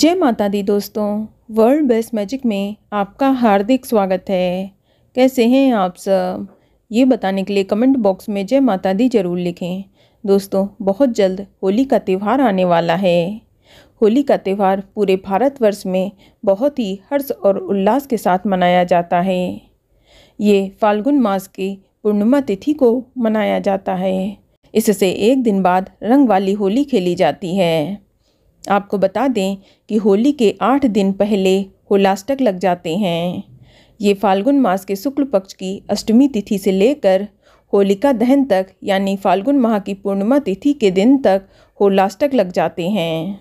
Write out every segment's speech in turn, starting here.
जय माता दी दोस्तों वर्ल्ड बेस्ट मैजिक में आपका हार्दिक स्वागत है कैसे हैं आप सब ये बताने के लिए कमेंट बॉक्स में जय माता दी ज़रूर लिखें दोस्तों बहुत जल्द होली का त्यौहार आने वाला है होली का त्यौहार पूरे भारतवर्ष में बहुत ही हर्ष और उल्लास के साथ मनाया जाता है ये फाल्गुन मास की पूर्णिमा तिथि को मनाया जाता है इससे एक दिन बाद रंग वाली होली खेली जाती है आपको बता दें कि होली के आठ दिन पहले होलास्टक लग जाते हैं ये फाल्गुन मास के शुक्ल पक्ष की अष्टमी तिथि से लेकर होलिका दहन तक यानी फाल्गुन माह की पूर्णिमा तिथि के दिन तक होलास्टक लग जाते हैं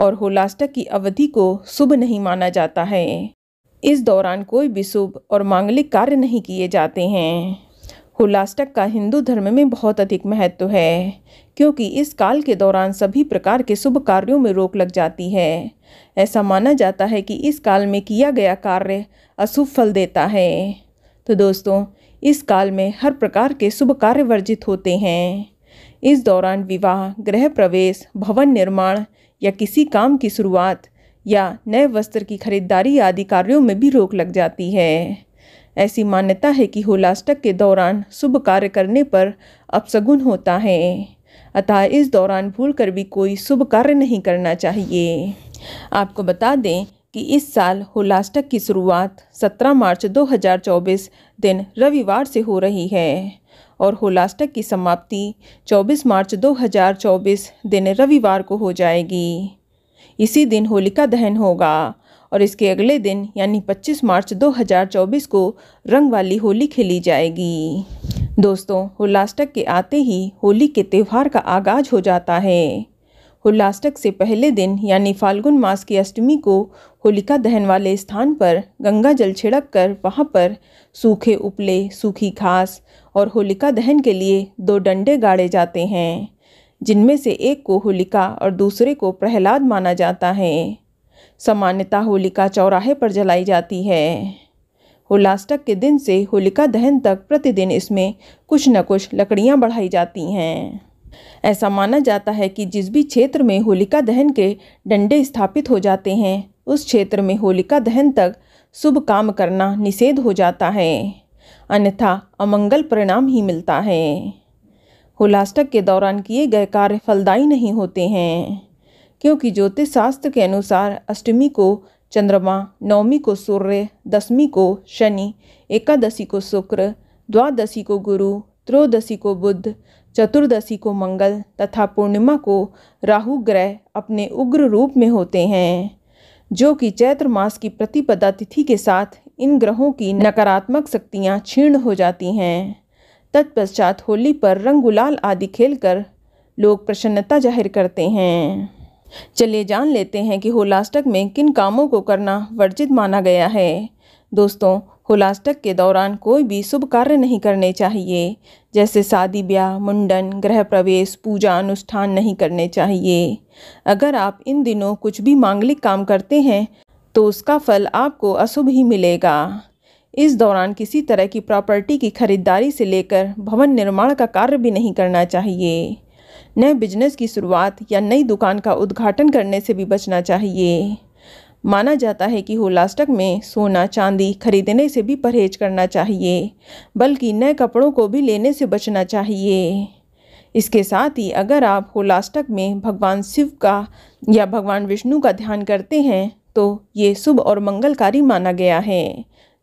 और होलास्टक की अवधि को शुभ नहीं माना जाता है इस दौरान कोई भी शुभ और मांगलिक कार्य नहीं किए जाते हैं होलास्टक का हिंदू धर्म में बहुत अधिक महत्व है क्योंकि इस काल के दौरान सभी प्रकार के शुभ कार्यों में रोक लग जाती है ऐसा माना जाता है कि इस काल में किया गया कार्य अशुभ फल देता है तो दोस्तों इस काल में हर प्रकार के शुभ कार्य वर्जित होते हैं इस दौरान विवाह गृह प्रवेश भवन निर्माण या किसी काम की शुरुआत या नए वस्त्र की खरीदारी आदि कार्यों में भी रोक लग जाती है ऐसी मान्यता है कि होलाष्टक के दौरान शुभ कार्य करने पर अपसगुन होता है अतः इस दौरान भूल कर भी कोई शुभ कार्य नहीं करना चाहिए आपको बता दें कि इस साल होलाष्टक की शुरुआत 17 मार्च 2024 दिन रविवार से हो रही है और होलाष्टक की समाप्ति 24 मार्च 2024 दिन रविवार को हो जाएगी इसी दिन होलिका दहन होगा और इसके अगले दिन यानी 25 मार्च 2024 को रंग वाली होली खेली जाएगी दोस्तों होलास्टक के आते ही होली के त्यौहार का आगाज हो जाता है होलास्टक से पहले दिन यानी फाल्गुन मास की अष्टमी को होलिका दहन वाले स्थान पर गंगा जल छिड़क कर वहाँ पर सूखे उपले सूखी घास और होलिका दहन के लिए दो डंडे गाड़े जाते हैं जिनमें से एक को होलिका और दूसरे को प्रहलाद माना जाता है सामान्यतः होलिका चौराहे पर जलाई जाती है होलाष्टक के दिन से होलिका दहन तक प्रतिदिन इसमें कुछ न कुछ लकड़ियाँ बढ़ाई जाती हैं ऐसा माना जाता है कि जिस भी क्षेत्र में होलिका दहन के डंडे स्थापित हो जाते हैं उस क्षेत्र में होलिका दहन तक शुभ काम करना निषेध हो जाता है अन्यथा अमंगल परिणाम ही मिलता है होलास्टक के दौरान किए गए कार्य फलदायी नहीं होते हैं क्योंकि ज्योतिष शास्त्र के अनुसार अष्टमी को चंद्रमा नवमी को सूर्य दसवीं को शनि एकादशी को शुक्र द्वादशी को गुरु त्रयोदशी को बुद्ध चतुर्दशी को मंगल तथा पूर्णिमा को राहु ग्रह अपने उग्र रूप में होते हैं जो कि चैत्र मास की प्रतिपदा तिथि के साथ इन ग्रहों की नकारात्मक शक्तियाँ क्षीण हो जाती हैं तत्पश्चात होली पर रंग गुलाल आदि खेलकर लोग प्रसन्नता जाहिर करते हैं चलिए जान लेते हैं कि होलाष्टक में किन कामों को करना वर्जित माना गया है दोस्तों होलाष्टक के दौरान कोई भी शुभ कार्य नहीं करने चाहिए जैसे शादी ब्याह मुंडन गृह प्रवेश पूजा अनुष्ठान नहीं करने चाहिए अगर आप इन दिनों कुछ भी मांगलिक काम करते हैं तो उसका फल आपको अशुभ ही मिलेगा इस दौरान किसी तरह की प्रॉपर्टी की खरीदारी से लेकर भवन निर्माण का कार्य भी नहीं करना चाहिए नए बिजनेस की शुरुआत या नई दुकान का उद्घाटन करने से भी बचना चाहिए माना जाता है कि होलास्टक में सोना चांदी खरीदने से भी परहेज करना चाहिए बल्कि नए कपड़ों को भी लेने से बचना चाहिए इसके साथ ही अगर आप होलास्टक में भगवान शिव का या भगवान विष्णु का ध्यान करते हैं तो ये शुभ और मंगलकारी माना गया है